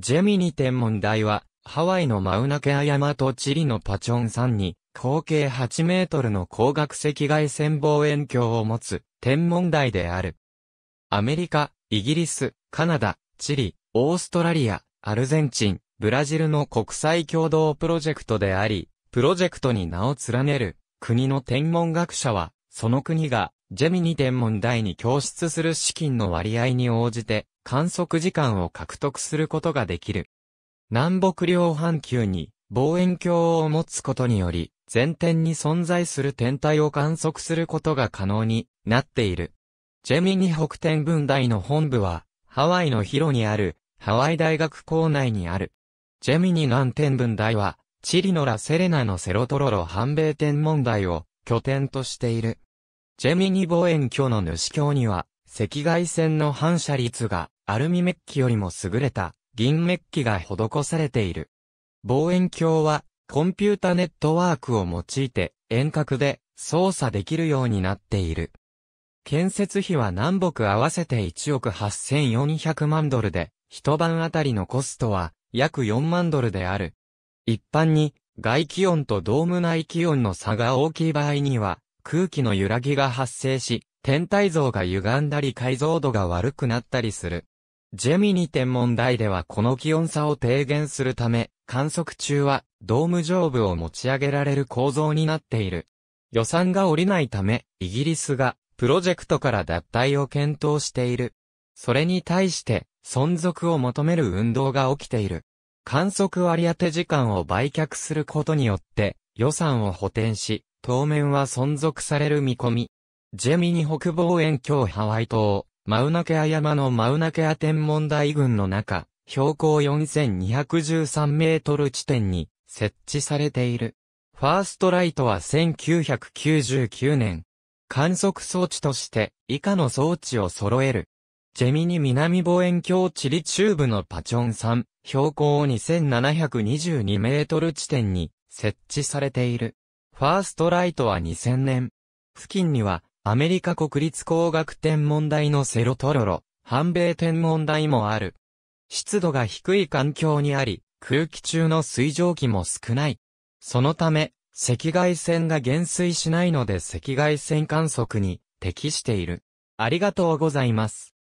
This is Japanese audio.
ジェミニ天文台は、ハワイのマウナケア山とチリのパチョン山に、合計8メートルの光学赤外線望遠鏡を持つ天文台である。アメリカ、イギリス、カナダ、チリ、オーストラリア、アルゼンチン、ブラジルの国際共同プロジェクトであり、プロジェクトに名を連ねる国の天文学者は、その国がジェミニ天文台に供出する資金の割合に応じて、観測時間を獲得することができる。南北両半球に望遠鏡を持つことにより、前天に存在する天体を観測することが可能になっている。ジェミニ北天文台の本部は、ハワイの広にある、ハワイ大学校内にある。ジェミニ南天文台は、チリのラセレナのセロトロロ反米天文台を拠点としている。ジェミニ望遠鏡の主鏡には、赤外線の反射率がアルミメッキよりも優れた銀メッキが施されている。望遠鏡はコンピュータネットワークを用いて遠隔で操作できるようになっている。建設費は南北合わせて1億8400万ドルで、一晩あたりのコストは約4万ドルである。一般に外気温とドーム内気温の差が大きい場合には、空気の揺らぎが発生し、天体像が歪んだり解像度が悪くなったりする。ジェミニ天文台ではこの気温差を低減するため、観測中はドーム上部を持ち上げられる構造になっている。予算が下りないため、イギリスがプロジェクトから脱退を検討している。それに対して存続を求める運動が起きている。観測割当時間を売却することによって予算を補填し、当面は存続される見込み。ジェミニ北望遠鏡ハワイ島、マウナケア山のマウナケア天文台群の中、標高4213メートル地点に設置されている。ファーストライトは1999年、観測装置として以下の装置を揃える。ジェミニ南望遠鏡地理中部のパチョン山、標高2722メートル地点に設置されている。ファーストライトは2000年。付近には、アメリカ国立工学天文台のセロトロロ、反米天文台もある。湿度が低い環境にあり、空気中の水蒸気も少ない。そのため、赤外線が減衰しないので赤外線観測に適している。ありがとうございます。